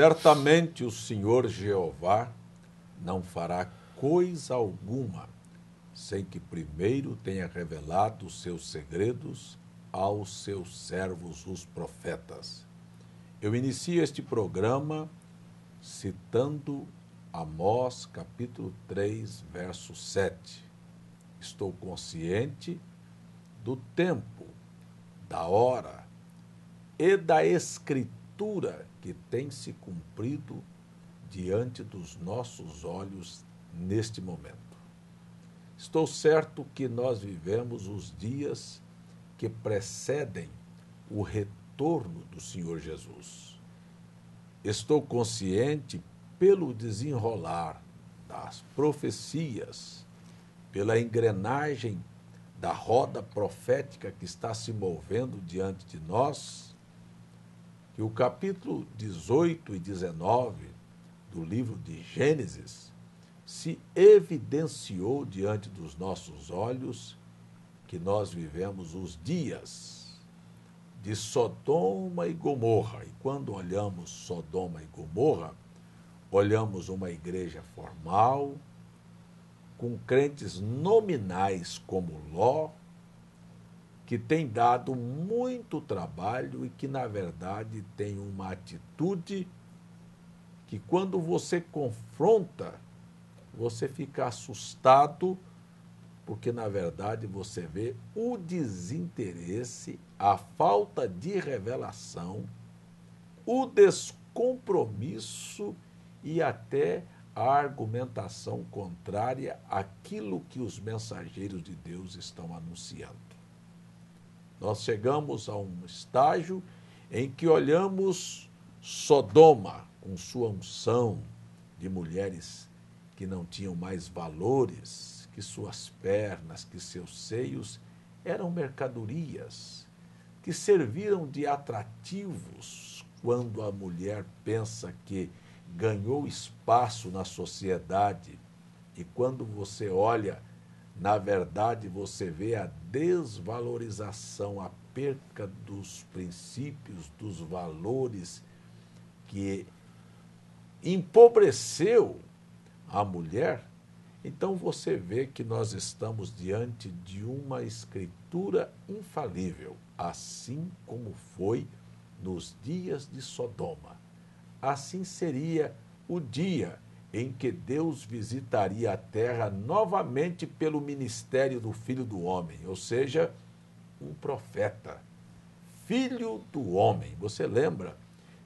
Certamente o Senhor Jeová não fará coisa alguma sem que primeiro tenha revelado os seus segredos aos seus servos, os profetas. Eu inicio este programa citando Amós capítulo 3, verso 7. Estou consciente do tempo, da hora e da escritura que tem se cumprido diante dos nossos olhos neste momento. Estou certo que nós vivemos os dias que precedem o retorno do Senhor Jesus. Estou consciente pelo desenrolar das profecias, pela engrenagem da roda profética que está se movendo diante de nós que o capítulo 18 e 19 do livro de Gênesis se evidenciou diante dos nossos olhos que nós vivemos os dias de Sodoma e Gomorra. E quando olhamos Sodoma e Gomorra, olhamos uma igreja formal, com crentes nominais como Ló, que tem dado muito trabalho e que, na verdade, tem uma atitude que, quando você confronta, você fica assustado, porque, na verdade, você vê o desinteresse, a falta de revelação, o descompromisso e até a argumentação contrária àquilo que os mensageiros de Deus estão anunciando. Nós chegamos a um estágio em que olhamos Sodoma com sua unção de mulheres que não tinham mais valores, que suas pernas, que seus seios eram mercadorias que serviram de atrativos quando a mulher pensa que ganhou espaço na sociedade. E quando você olha na verdade, você vê a desvalorização, a perca dos princípios, dos valores que empobreceu a mulher. Então você vê que nós estamos diante de uma escritura infalível, assim como foi nos dias de Sodoma. Assim seria o dia em que Deus visitaria a terra novamente pelo ministério do Filho do Homem, ou seja, um profeta. Filho do Homem, você lembra?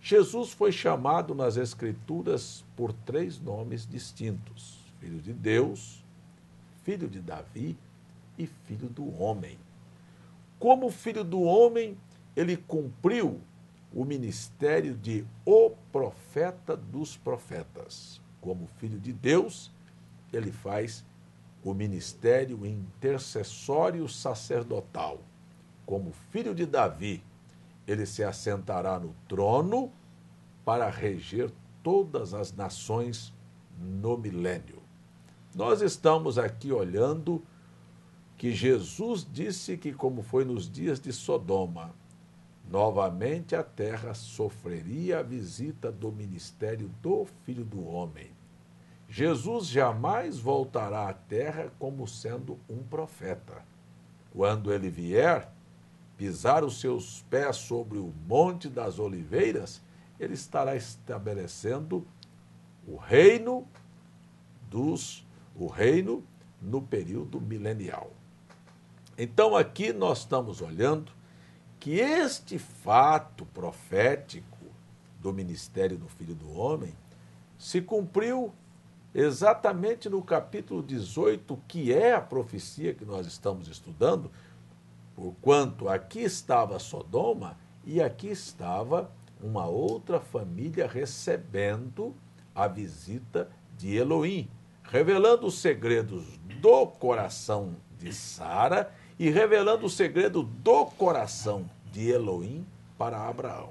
Jesus foi chamado nas Escrituras por três nomes distintos: Filho de Deus, Filho de Davi e Filho do Homem. Como Filho do Homem, ele cumpriu o ministério de o profeta dos profetas como filho de Deus, ele faz o ministério intercessório sacerdotal. Como filho de Davi, ele se assentará no trono para reger todas as nações no milênio. Nós estamos aqui olhando que Jesus disse que, como foi nos dias de Sodoma, Novamente a terra sofreria a visita do ministério do Filho do Homem. Jesus jamais voltará à terra como sendo um profeta. Quando ele vier, pisar os seus pés sobre o Monte das Oliveiras, ele estará estabelecendo o reino dos o reino no período milenial. Então aqui nós estamos olhando que este fato profético do ministério do Filho do Homem se cumpriu exatamente no capítulo 18, que é a profecia que nós estamos estudando, porquanto aqui estava Sodoma e aqui estava uma outra família recebendo a visita de Elohim, revelando os segredos do coração de Sara e revelando o segredo do coração de Elohim para Abraão.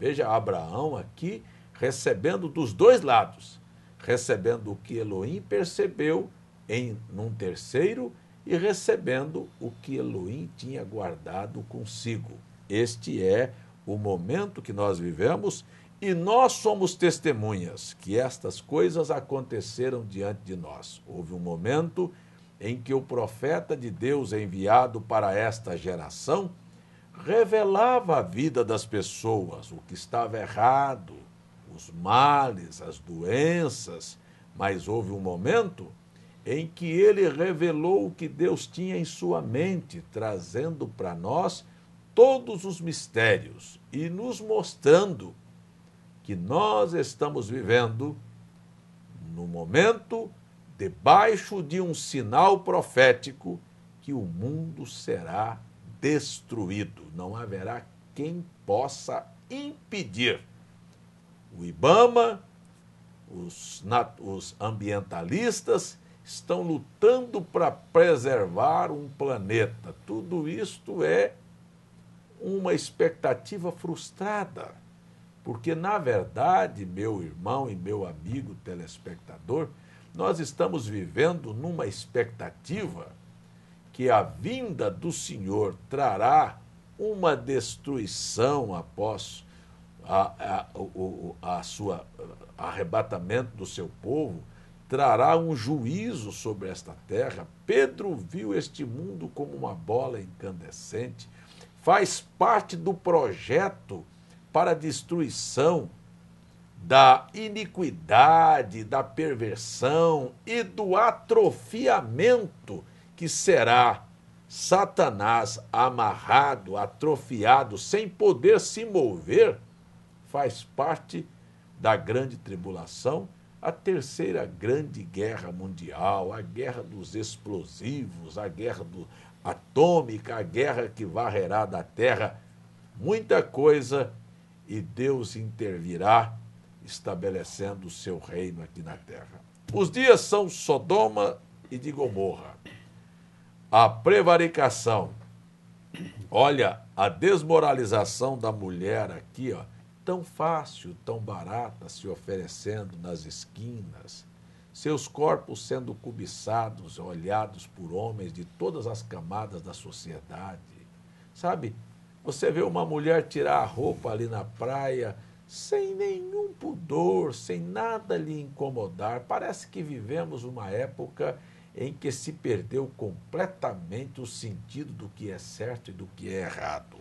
Veja Abraão aqui recebendo dos dois lados, recebendo o que Elohim percebeu em num terceiro e recebendo o que Elohim tinha guardado consigo. Este é o momento que nós vivemos e nós somos testemunhas que estas coisas aconteceram diante de nós. Houve um momento em que o profeta de Deus enviado para esta geração revelava a vida das pessoas, o que estava errado, os males, as doenças, mas houve um momento em que ele revelou o que Deus tinha em sua mente, trazendo para nós todos os mistérios e nos mostrando que nós estamos vivendo no momento debaixo de um sinal profético que o mundo será destruído. Não haverá quem possa impedir. O Ibama, os, os ambientalistas estão lutando para preservar um planeta. Tudo isto é uma expectativa frustrada, porque, na verdade, meu irmão e meu amigo telespectador, nós estamos vivendo numa expectativa que a vinda do Senhor trará uma destruição após a, a, o a sua arrebatamento do seu povo, trará um juízo sobre esta terra. Pedro viu este mundo como uma bola incandescente, faz parte do projeto para a destruição da iniquidade, da perversão e do atrofiamento que será Satanás amarrado, atrofiado, sem poder se mover, faz parte da grande tribulação, a terceira grande guerra mundial, a guerra dos explosivos, a guerra do, atômica, a guerra que varrerá da terra muita coisa e Deus intervirá estabelecendo o seu reino aqui na terra. Os dias são Sodoma e de Gomorra a prevaricação. Olha a desmoralização da mulher aqui, ó, tão fácil, tão barata, se oferecendo nas esquinas, seus corpos sendo cobiçados, olhados por homens de todas as camadas da sociedade. Sabe? Você vê uma mulher tirar a roupa ali na praia, sem nenhum pudor, sem nada lhe incomodar. Parece que vivemos uma época em que se perdeu completamente o sentido do que é certo e do que é errado.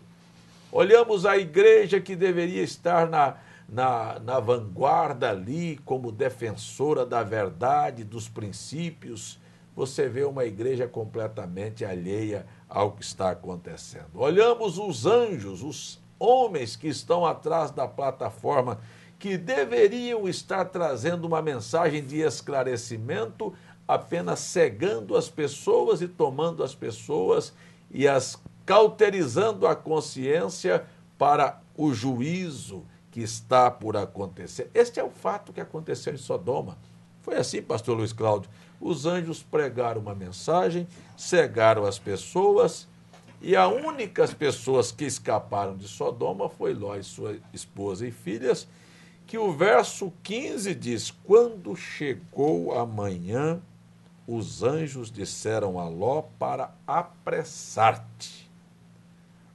Olhamos a igreja que deveria estar na, na, na vanguarda ali, como defensora da verdade, dos princípios. Você vê uma igreja completamente alheia ao que está acontecendo. Olhamos os anjos, os homens que estão atrás da plataforma, que deveriam estar trazendo uma mensagem de esclarecimento apenas cegando as pessoas e tomando as pessoas e as cauterizando a consciência para o juízo que está por acontecer. Este é o fato que aconteceu em Sodoma. Foi assim, pastor Luiz Cláudio. Os anjos pregaram uma mensagem, cegaram as pessoas, e as únicas pessoas que escaparam de Sodoma foi Ló e sua esposa e filhas, que o verso 15 diz: Quando chegou a manhã, os anjos disseram a Ló para apressar-te.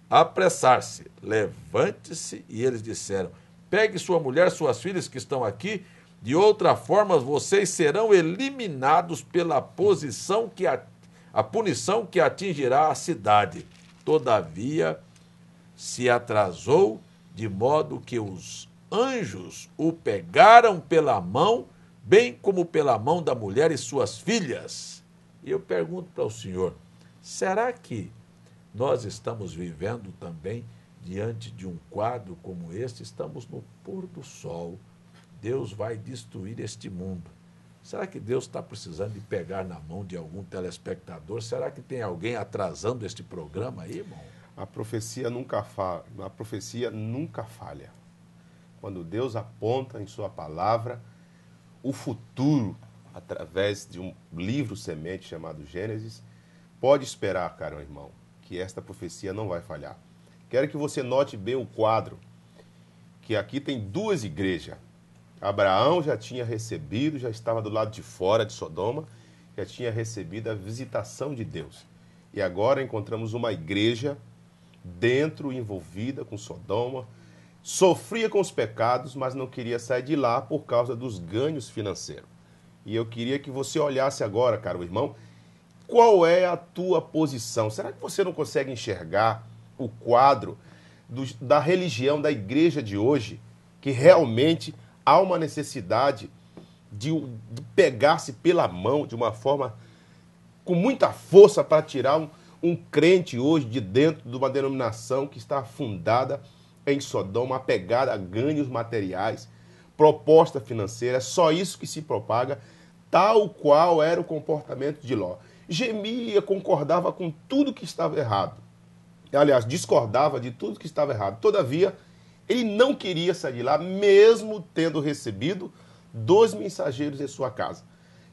Apressar-se, levante-se, e eles disseram: Pegue sua mulher, suas filhas que estão aqui, de outra forma vocês serão eliminados pela posição que a, a punição que atingirá a cidade. Todavia, se atrasou, de modo que os anjos o pegaram pela mão bem como pela mão da mulher e suas filhas. E eu pergunto para o Senhor: será que nós estamos vivendo também diante de um quadro como este? Estamos no pôr do sol. Deus vai destruir este mundo. Será que Deus está precisando de pegar na mão de algum telespectador? Será que tem alguém atrasando este programa aí, irmão? A profecia nunca, falha a profecia nunca falha. Quando Deus aponta em Sua palavra, o futuro, através de um livro semente chamado Gênesis, pode esperar, caro irmão, que esta profecia não vai falhar. Quero que você note bem o quadro, que aqui tem duas igrejas. Abraão já tinha recebido, já estava do lado de fora de Sodoma, já tinha recebido a visitação de Deus. E agora encontramos uma igreja dentro envolvida com Sodoma, sofria com os pecados, mas não queria sair de lá por causa dos ganhos financeiros. E eu queria que você olhasse agora, caro irmão, qual é a tua posição? Será que você não consegue enxergar o quadro do, da religião, da igreja de hoje, que realmente há uma necessidade de, de pegar-se pela mão de uma forma com muita força para tirar um, um crente hoje de dentro de uma denominação que está afundada? em Sodoma, apegada a ganhos materiais, proposta financeira, é só isso que se propaga, tal qual era o comportamento de Ló. Gemia, concordava com tudo que estava errado. Aliás, discordava de tudo que estava errado. Todavia, ele não queria sair de lá, mesmo tendo recebido dois mensageiros em sua casa.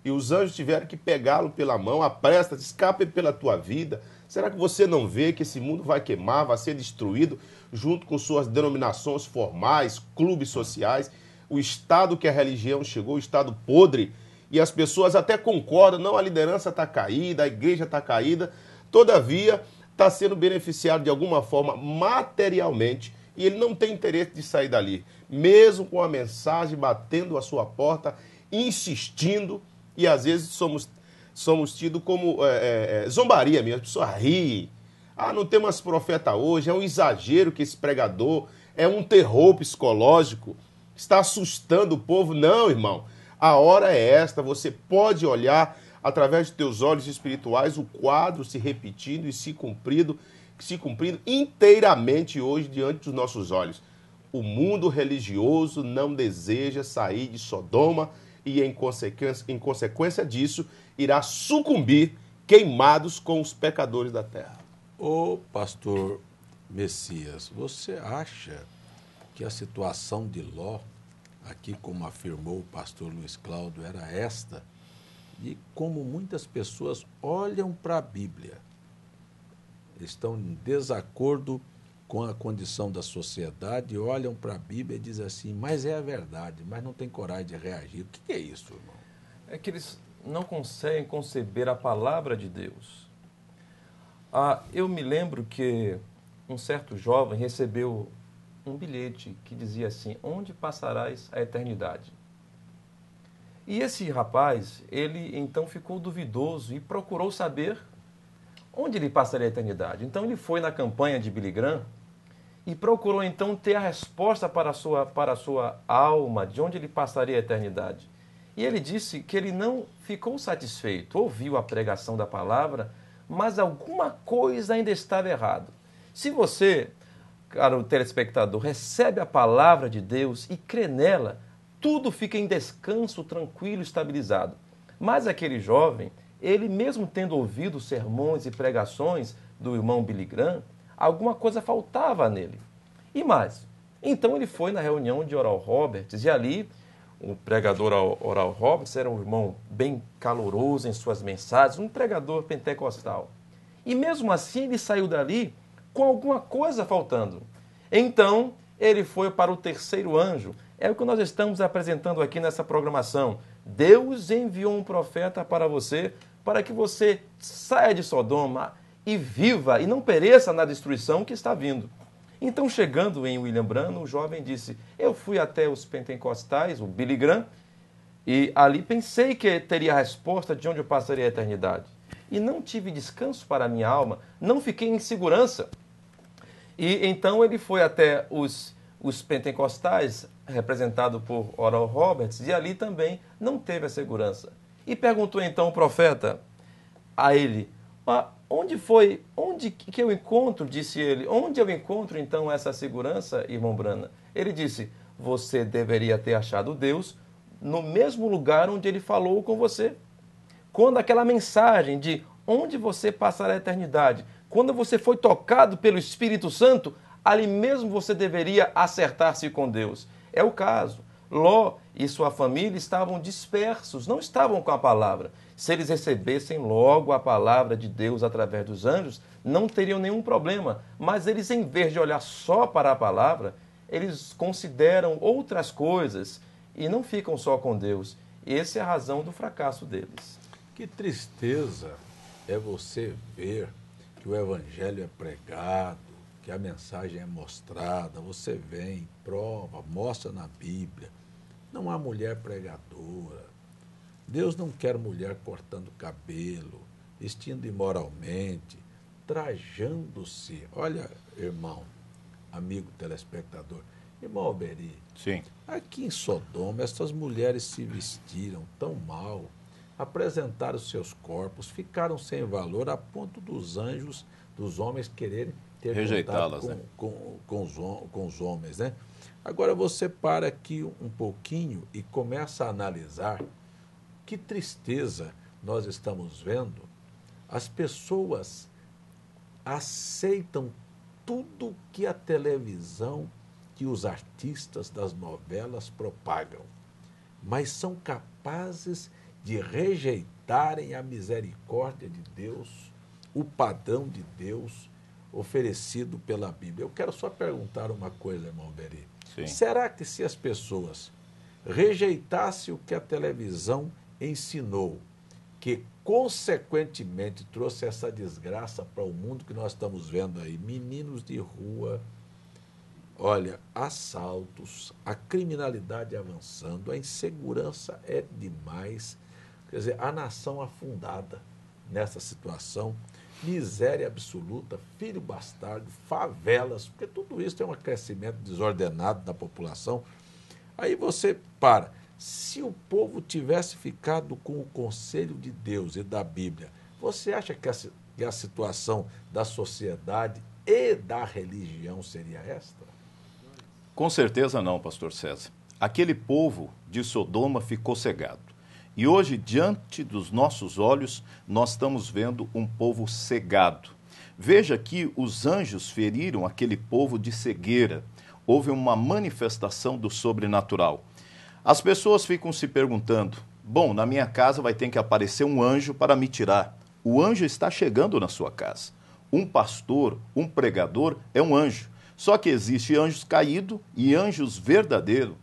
E os anjos tiveram que pegá-lo pela mão, apressa, escape pela tua vida, Será que você não vê que esse mundo vai queimar, vai ser destruído, junto com suas denominações formais, clubes sociais? O estado que a religião chegou, o estado podre, e as pessoas até concordam: não, a liderança está caída, a igreja está caída, todavia está sendo beneficiado de alguma forma materialmente e ele não tem interesse de sair dali, mesmo com a mensagem batendo a sua porta, insistindo, e às vezes somos somos tidos como é, é, é, zombaria mesmo. A pessoa ri. Ah, não tem mais profeta hoje. É um exagero que esse pregador é um terror psicológico. Está assustando o povo. Não, irmão. A hora é esta. Você pode olhar através de teus olhos espirituais o quadro se repetindo e se cumprindo, se cumprindo inteiramente hoje diante dos nossos olhos. O mundo religioso não deseja sair de Sodoma e em consequência, em consequência disso irá sucumbir queimados com os pecadores da terra. Ô pastor Messias, você acha que a situação de Ló, aqui como afirmou o pastor Luiz Cláudio, era esta? E como muitas pessoas olham para a Bíblia, estão em desacordo com a condição da sociedade, olham para a Bíblia e dizem assim, mas é a verdade, mas não tem coragem de reagir. O que é isso, irmão? É que eles não conseguem conceber a palavra de Deus. Ah, eu me lembro que um certo jovem recebeu um bilhete que dizia assim: Onde passarás a eternidade? E esse rapaz, ele então ficou duvidoso e procurou saber onde ele passaria a eternidade. Então ele foi na campanha de Billy Graham e procurou então ter a resposta para a sua, para a sua alma, de onde ele passaria a eternidade. E ele disse que ele não ficou satisfeito, ouviu a pregação da palavra, mas alguma coisa ainda estava errado. Se você, caro telespectador, recebe a palavra de Deus e crê nela, tudo fica em descanso, tranquilo, estabilizado. Mas aquele jovem, ele mesmo tendo ouvido sermões e pregações do irmão Billy Graham, alguma coisa faltava nele. E mais, então ele foi na reunião de Oral Roberts e ali o pregador Oral Roberts era um irmão bem caloroso em suas mensagens, um pregador pentecostal. E mesmo assim ele saiu dali com alguma coisa faltando. Então ele foi para o terceiro anjo. É o que nós estamos apresentando aqui nessa programação. Deus enviou um profeta para você, para que você saia de Sodoma e viva e não pereça na destruição que está vindo. Então, chegando em William Branham, o jovem disse: Eu fui até os pentecostais, o Billy Graham, e ali pensei que teria a resposta de onde eu passaria a eternidade. E não tive descanso para a minha alma, não fiquei em segurança. E então ele foi até os, os pentecostais, representado por Oral Roberts, e ali também não teve a segurança. E perguntou então o profeta a ele: ah, Onde foi, onde que eu encontro, disse ele, onde eu encontro então essa segurança, irmão Brana? Ele disse, você deveria ter achado Deus no mesmo lugar onde ele falou com você. Quando aquela mensagem de onde você passará a eternidade, quando você foi tocado pelo Espírito Santo, ali mesmo você deveria acertar-se com Deus. É o caso. Ló e sua família estavam dispersos, não estavam com a palavra. Se eles recebessem logo a palavra de Deus através dos anjos, não teriam nenhum problema. Mas eles, em vez de olhar só para a palavra, eles consideram outras coisas e não ficam só com Deus. Essa é a razão do fracasso deles. Que tristeza é você ver que o evangelho é pregado, que a mensagem é mostrada, você vem, prova, mostra na Bíblia. Não há mulher pregadora, Deus não quer mulher cortando cabelo, vestindo imoralmente, trajando-se. Olha, irmão, amigo telespectador, irmão Alberi, Sim. aqui em Sodoma, essas mulheres se vestiram tão mal, apresentaram seus corpos, ficaram sem valor a ponto dos anjos, dos homens quererem ter rejeitá-las com, né? com, com, os, com os homens, né? Agora você para aqui um pouquinho e começa a analisar que tristeza nós estamos vendo, as pessoas aceitam tudo que a televisão, que os artistas das novelas propagam, mas são capazes de rejeitarem a misericórdia de Deus, o padrão de Deus oferecido pela Bíblia. Eu quero só perguntar uma coisa, irmão Beri. Sim. Será que se as pessoas rejeitassem o que a televisão ensinou, que consequentemente trouxe essa desgraça para o mundo que nós estamos vendo aí. Meninos de rua, olha, assaltos, a criminalidade avançando, a insegurança é demais. Quer dizer, a nação afundada nessa situação, miséria absoluta, filho bastardo, favelas, porque tudo isso é um crescimento desordenado da população. Aí você para. Se o povo tivesse ficado com o conselho de Deus e da Bíblia, você acha que a, que a situação da sociedade e da religião seria esta? Com certeza não, pastor César. Aquele povo de Sodoma ficou cegado. E hoje, diante dos nossos olhos, nós estamos vendo um povo cegado. Veja que os anjos feriram aquele povo de cegueira. Houve uma manifestação do sobrenatural. As pessoas ficam se perguntando: bom, na minha casa vai ter que aparecer um anjo para me tirar. O anjo está chegando na sua casa. Um pastor, um pregador é um anjo. Só que existe anjos caídos e anjos verdadeiros,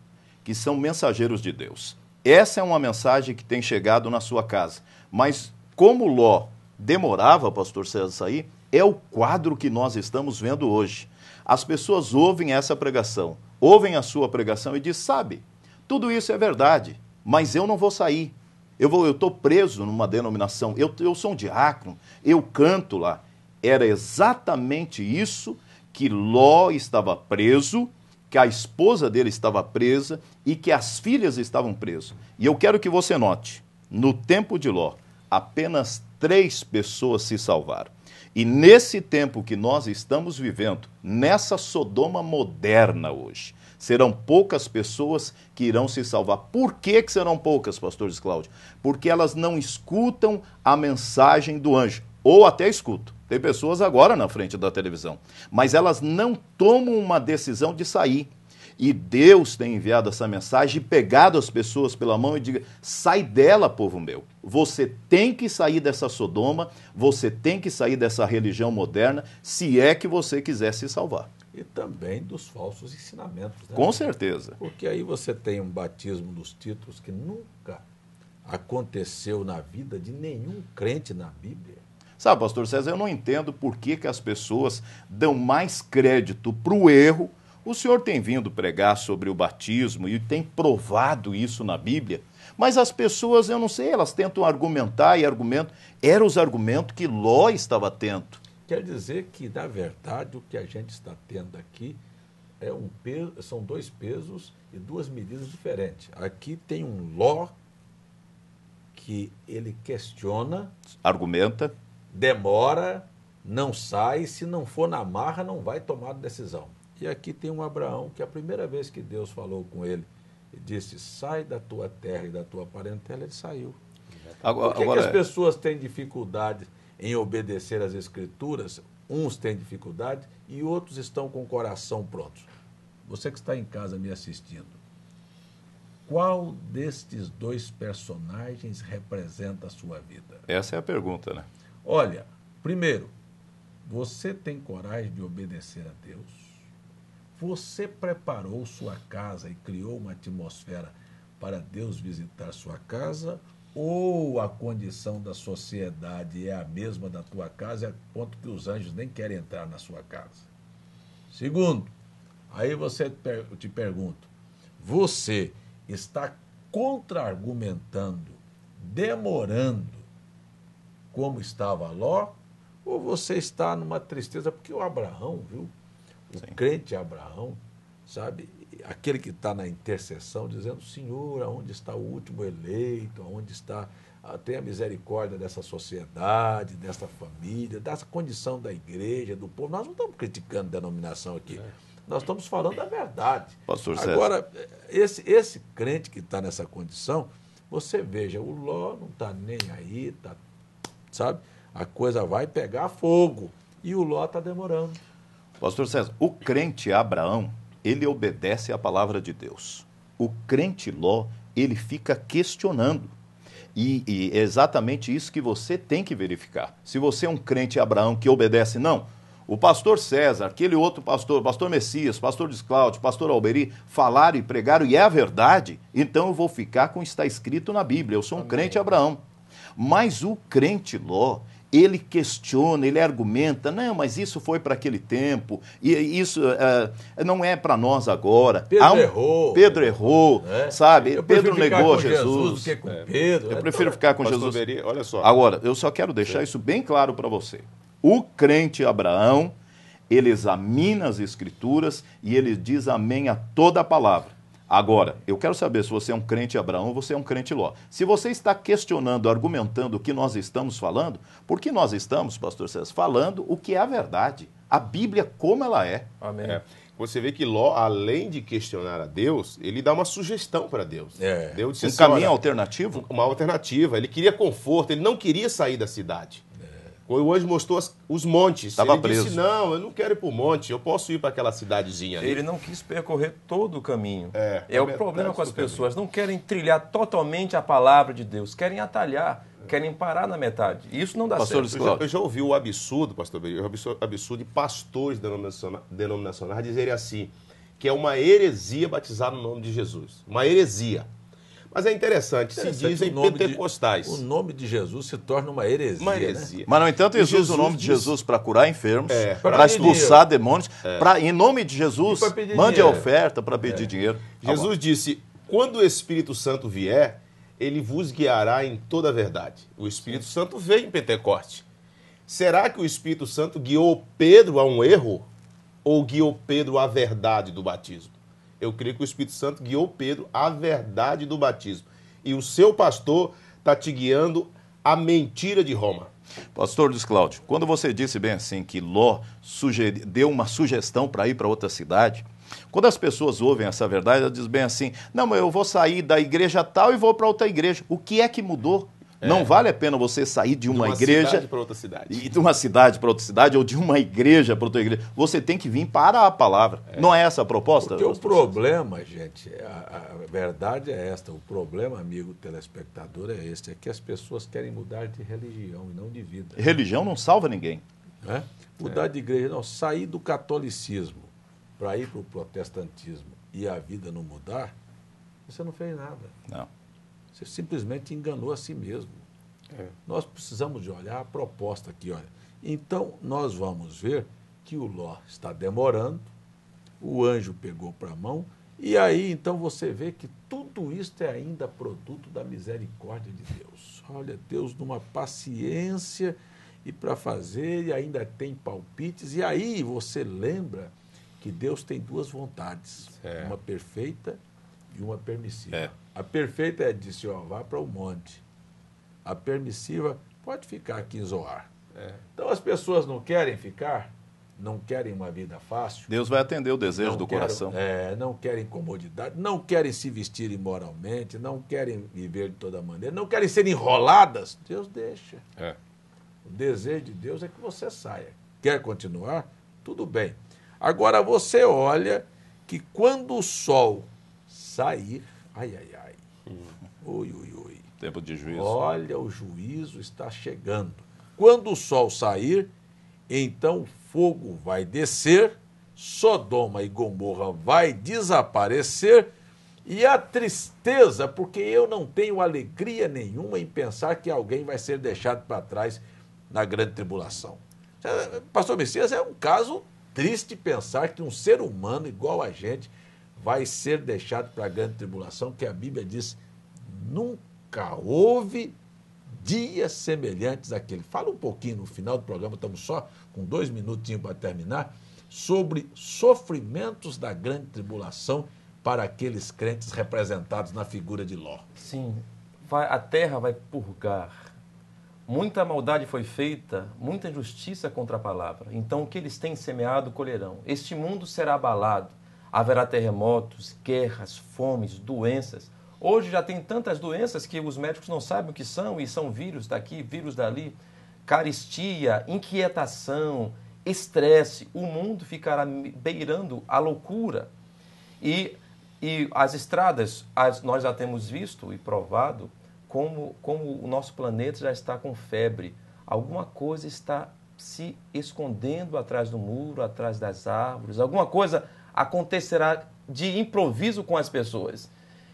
que são mensageiros de Deus. Essa é uma mensagem que tem chegado na sua casa. Mas como Ló demorava, pastor César, sair, é o quadro que nós estamos vendo hoje. As pessoas ouvem essa pregação, ouvem a sua pregação e dizem: sabe, tudo isso é verdade, mas eu não vou sair. Eu vou, eu estou preso numa denominação. Eu, eu sou um diácono, eu canto lá. Era exatamente isso que Ló estava preso, que a esposa dele estava presa e que as filhas estavam presas. E eu quero que você note: no tempo de Ló, apenas três pessoas se salvaram. E nesse tempo que nós estamos vivendo, nessa Sodoma moderna hoje, serão poucas pessoas que irão se salvar. Por que, que serão poucas, pastores Cláudio? Porque elas não escutam a mensagem do anjo, ou até escutam. Tem pessoas agora na frente da televisão, mas elas não tomam uma decisão de sair. E Deus tem enviado essa mensagem e pegado as pessoas pela mão e diga: sai dela, povo meu. Você tem que sair dessa Sodoma, você tem que sair dessa religião moderna, se é que você quiser se salvar e também dos falsos ensinamentos. Né? Com certeza. Porque aí você tem um batismo dos títulos que nunca aconteceu na vida de nenhum crente na Bíblia. Sabe, pastor César, eu não entendo por que, que as pessoas dão mais crédito para o erro. O senhor tem vindo pregar sobre o batismo e tem provado isso na Bíblia. Mas as pessoas, eu não sei, elas tentam argumentar e argumentam. Era os argumentos que Ló estava atento Quer dizer que, na verdade, o que a gente está tendo aqui é um peso, são dois pesos e duas medidas diferentes. Aqui tem um ló que ele questiona, argumenta, demora, não sai, se não for na marra, não vai tomar decisão. E aqui tem um Abraão que a primeira vez que Deus falou com ele e disse: sai da tua terra e da tua parentela, ele saiu. Agora, Por que, agora... É que as pessoas têm dificuldade? em obedecer às Escrituras, uns têm dificuldade e outros estão com o coração pronto. Você que está em casa me assistindo, qual destes dois personagens representa a sua vida? Essa é a pergunta, né? Olha, primeiro, você tem coragem de obedecer a Deus? Você preparou sua casa e criou uma atmosfera para Deus visitar sua casa? ou a condição da sociedade é a mesma da tua casa, é ponto que os anjos nem querem entrar na sua casa. Segundo, aí você te pergunto, você está contra-argumentando, demorando como estava Ló, ou você está numa tristeza, porque o Abraão, viu? O Sim. crente Abraão, sabe? aquele que está na intercessão dizendo: Senhor, aonde está o último eleito? Aonde está. Tenha misericórdia dessa sociedade, dessa família, dessa condição da igreja, do povo. Nós não estamos criticando denominação aqui. É. Nós estamos falando a verdade. Pastor César. Agora, esse, esse crente que está nessa condição, você veja, o Ló não está nem aí, tá, sabe? A coisa vai pegar fogo. E o Ló está demorando. Pastor César, o crente Abraão, ele obedece à palavra de Deus. O crente Ló, ele fica questionando. E, e, é exatamente isso que você tem que verificar. Se você é um crente Abraão que obedece, não. O pastor César, aquele outro pastor, pastor Messias, pastor Descláudio, pastor Alberi, falaram e pregaram, e é a verdade, então eu vou ficar com o que está escrito na Bíblia. Eu sou um Amém. crente Abraão. Mas o crente Ló, ele questiona, ele argumenta, não, mas isso foi para aquele tempo, e isso uh, não é para nós agora. Pedro um... errou. Pedro errou, é. sabe? Pedro negou Jesus. Jesus do que com é. Pedro. Eu é prefiro ficar com Jesus. olha só. Agora, eu só quero deixar Sim. isso bem claro para você. O crente Abraão, ele examina as escrituras e ele diz amém a toda a palavra. Agora, eu quero saber se você é um crente Abraão ou você é um crente Ló. Se você está questionando, argumentando o que nós estamos falando, porque nós estamos, pastor César, falando o que é a verdade, a Bíblia como ela é. Amém. É. Você vê que Ló, além de questionar a Deus, ele dá uma sugestão para Deus. É. Deus disse, um caminho alternativo? Uma alternativa. Ele queria conforto, ele não queria sair da cidade hoje mostrou as, os montes. Tava ele preso. disse, não, eu não quero ir para o monte, eu posso ir para aquela cidadezinha. Ali. Ele não quis percorrer todo o caminho. É, é o problema com as pessoas, caminho. não querem trilhar totalmente a palavra de Deus, querem atalhar, é. querem parar na metade. Isso não dá pastor, certo. Eu já, eu já, ouvi o absurdo, pastor Beijo, o absurdo de pastores denominacionais, denominacionais dizerem assim, que é uma heresia batizar no nome de Jesus. Uma heresia. Mas é interessante, interessante se dizem o pentecostais. De, o nome de Jesus se torna uma heresia. Uma né? heresia. Né? Mas, no entanto, Jesus, usam o nome de Jesus para curar enfermos, é. para expulsar dinheiro. demônios, é. em nome de Jesus, mande dinheiro. a oferta para pedir é. dinheiro. Jesus disse: quando o Espírito Santo vier, ele vos guiará em toda a verdade. O Espírito Sim. Santo veio em Pentecoste. Será que o Espírito Santo guiou Pedro a um erro? Ou guiou Pedro à verdade do batismo? Eu creio que o Espírito Santo guiou Pedro à verdade do batismo. E o seu pastor está te guiando à mentira de Roma. Pastor Luiz Cláudio, quando você disse bem assim que Ló sugeri, deu uma sugestão para ir para outra cidade, quando as pessoas ouvem essa verdade, elas dizem bem assim: não, mas eu vou sair da igreja tal e vou para outra igreja. O que é que mudou? É. Não vale a pena você sair de uma, de uma igreja. Cidade para outra cidade. E de uma cidade para outra cidade, ou de uma igreja para outra igreja. Você tem que vir para a palavra. É. Não é essa a proposta? Porque o problema, gente, é a, a, verdade é esta. O problema, amigo telespectador, é este: é que as pessoas querem mudar de religião e não de vida. Religião não salva ninguém. Né? É? Mudar de igreja, não. Sair do catolicismo para ir para o protestantismo e a vida não mudar, você não fez nada. Não. Você simplesmente enganou a si mesmo. É. Nós precisamos de olhar a proposta aqui, olha. Então, nós vamos ver que o Ló está demorando, o anjo pegou para a mão, e aí então você vê que tudo isto é ainda produto da misericórdia de Deus. Olha, Deus numa paciência e para fazer, e ainda tem palpites, e aí você lembra que Deus tem duas vontades, é. uma perfeita e uma permissiva. É. A perfeita é de senhor, vá para o um monte. A permissiva pode ficar aqui em Zoar. É. Então as pessoas não querem ficar, não querem uma vida fácil. Deus vai atender o desejo do coração. É, não querem comodidade, não querem se vestir imoralmente, não querem viver de toda maneira, não querem ser enroladas. Deus deixa. É. O desejo de Deus é que você saia. Quer continuar? Tudo bem. Agora você olha que quando o sol sair, Ai, ai, ai. Hum. Oi, oi, oi. Tempo de juízo. Olha, o juízo está chegando. Quando o sol sair, então o fogo vai descer, Sodoma e Gomorra vai desaparecer e a tristeza, porque eu não tenho alegria nenhuma em pensar que alguém vai ser deixado para trás na grande tribulação. Eh, Pastor Messias, é um caso triste pensar que um ser humano igual a gente vai ser deixado para a grande tribulação, que a Bíblia diz: nunca houve dias semelhantes àquele. Fala um pouquinho no final do programa, estamos só com dois minutinhos para terminar, sobre sofrimentos da grande tribulação para aqueles crentes representados na figura de Ló. Sim, vai, a terra vai purgar. Muita maldade foi feita, muita injustiça contra a palavra. Então o que eles têm semeado colherão. Este mundo será abalado Haverá terremotos, guerras, fomes, doenças. Hoje já tem tantas doenças que os médicos não sabem o que são e são vírus daqui, vírus dali. Caristia, inquietação, estresse. O mundo ficará beirando a loucura. E, e as estradas, as, nós já temos visto e provado como, como o nosso planeta já está com febre. Alguma coisa está se escondendo atrás do muro, atrás das árvores, alguma coisa acontecerá de improviso com as pessoas.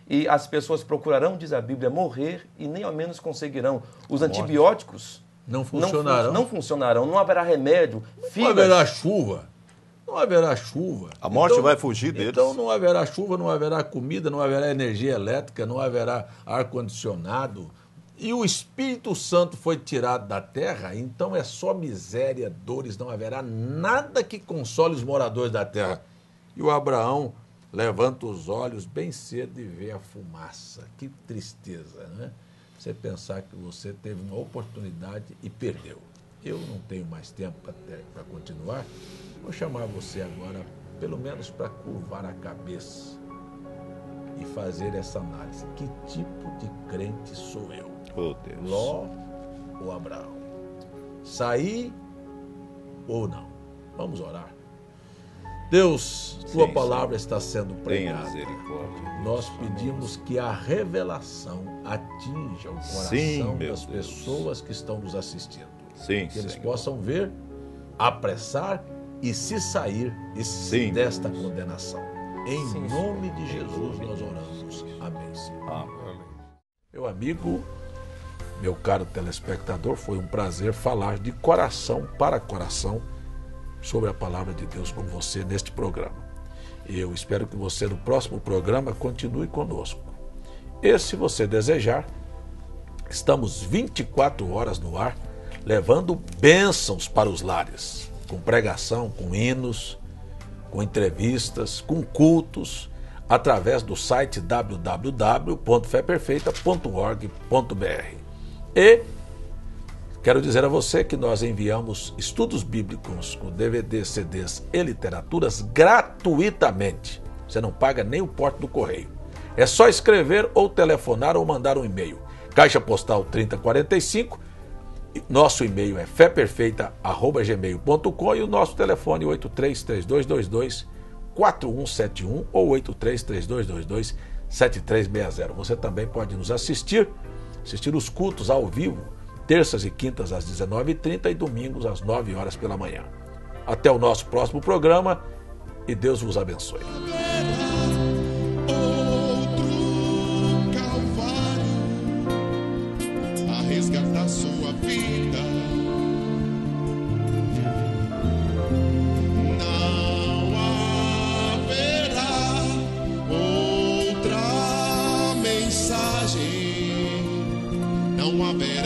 E as pessoas procurarão, diz a Bíblia, morrer e nem ao menos conseguirão. Os antibióticos não funcionarão. Não, não funcionarão, não haverá remédio. Fígado. Não haverá chuva. Não haverá chuva. A morte então, vai fugir deles. Então não haverá chuva, não haverá comida, não haverá energia elétrica, não haverá ar-condicionado. E o Espírito Santo foi tirado da terra, então é só miséria, dores, não haverá nada que console os moradores da terra. E o Abraão levanta os olhos bem cedo e vê a fumaça. Que tristeza, né? Você pensar que você teve uma oportunidade e perdeu. Eu não tenho mais tempo para continuar. Vou chamar você agora, pelo menos para curvar a cabeça e fazer essa análise. Que tipo de crente sou eu? Oh, Deus. Ló ou Abraão? Saí ou não? Vamos orar. Deus, tua Sim, palavra está sendo pregada. Nós pedimos que a revelação atinja o coração Sim, das Deus. pessoas que estão nos assistindo. Sim, que eles Senhor. possam ver, apressar e se sair e desta Deus. condenação. Em Sim, nome Senhor. de Jesus nós oramos. Amém, Senhor. Amém. Meu amigo, meu caro telespectador, foi um prazer falar de coração para coração sobre a palavra de Deus com você neste programa. Eu espero que você no próximo programa continue conosco. E se você desejar, estamos 24 horas no ar, levando bênçãos para os lares, com pregação, com hinos, com entrevistas, com cultos, através do site www.feperfeita.org.br. E Quero dizer a você que nós enviamos estudos bíblicos com DVDs, CDs e literaturas gratuitamente. Você não paga nem o porte do correio. É só escrever ou telefonar ou mandar um e-mail. Caixa Postal 3045. Nosso e-mail é féperfeita.gmail.com e o nosso telefone 833222 4171 ou 833222 7360. Você também pode nos assistir, assistir os cultos ao vivo terças e quintas às 19h30 e domingos às 9 horas pela manhã. Até o nosso próximo programa e Deus vos abençoe. não haverá.